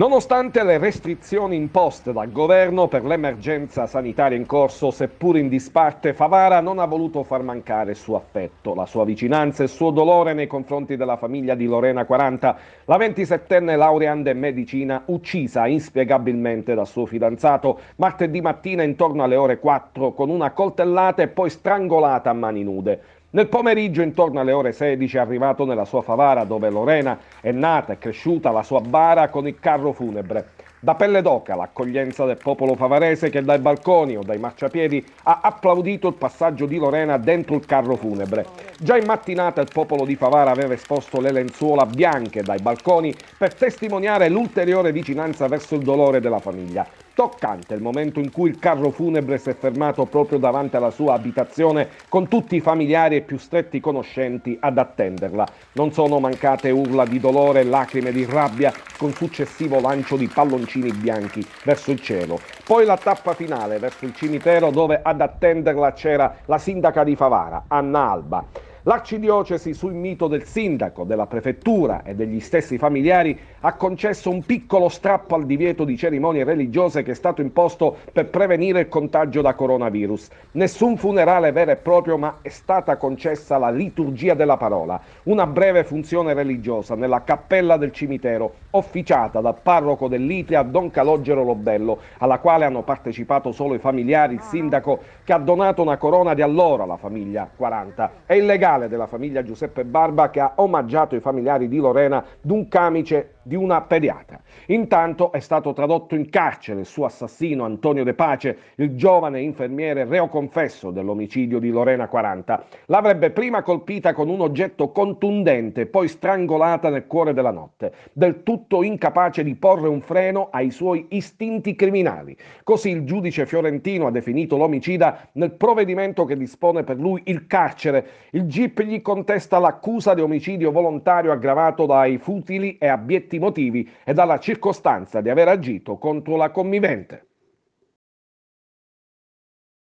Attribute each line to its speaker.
Speaker 1: Nonostante le restrizioni imposte dal governo per l'emergenza sanitaria in corso, seppur in disparte, Favara non ha voluto far mancare il suo affetto, la sua vicinanza e il suo dolore nei confronti della famiglia di Lorena 40, la 27enne laureanda in medicina uccisa inspiegabilmente dal suo fidanzato martedì mattina intorno alle ore 4 con una coltellata e poi strangolata a mani nude. Nel pomeriggio, intorno alle ore 16, è arrivato nella sua Favara, dove Lorena è nata e cresciuta la sua bara con il carro funebre. Da pelle d'oca l'accoglienza del popolo favarese che dai balconi o dai marciapiedi ha applaudito il passaggio di Lorena dentro il carro funebre. Già in mattinata il popolo di Favara aveva esposto le lenzuola bianche dai balconi per testimoniare l'ulteriore vicinanza verso il dolore della famiglia. Toccante il momento in cui il carro funebre si è fermato proprio davanti alla sua abitazione con tutti i familiari e più stretti conoscenti ad attenderla. Non sono mancate urla di dolore, e lacrime di rabbia con successivo lancio di palloncini bianchi verso il cielo. Poi la tappa finale verso il cimitero dove ad attenderla c'era la sindaca di Favara, Anna Alba. L'arcidiocesi, sul mito del sindaco, della prefettura e degli stessi familiari, ha concesso un piccolo strappo al divieto di cerimonie religiose che è stato imposto per prevenire il contagio da coronavirus. Nessun funerale vero e proprio, ma è stata concessa la liturgia della parola, una breve funzione religiosa nella cappella del cimitero, officiata dal parroco dell'Itria Don Calogero Lobello, alla quale hanno partecipato solo i familiari, il sindaco che ha donato una corona di allora alla famiglia 40. È illegale ufficiale della famiglia Giuseppe Barba che ha omaggiato i familiari di Lorena d'un camice di una pediatra. Intanto è stato tradotto in carcere il suo assassino Antonio De Pace, il giovane infermiere reo confesso dell'omicidio di Lorena 40. L'avrebbe prima colpita con un oggetto contundente, poi strangolata nel cuore della notte, del tutto incapace di porre un freno ai suoi istinti criminali. Così il giudice fiorentino ha definito l'omicida nel provvedimento che dispone per lui il carcere. Il GIP gli contesta l'accusa di omicidio volontario aggravato dai futili e abietti motivi e dalla circostanza di aver agito contro la commivente.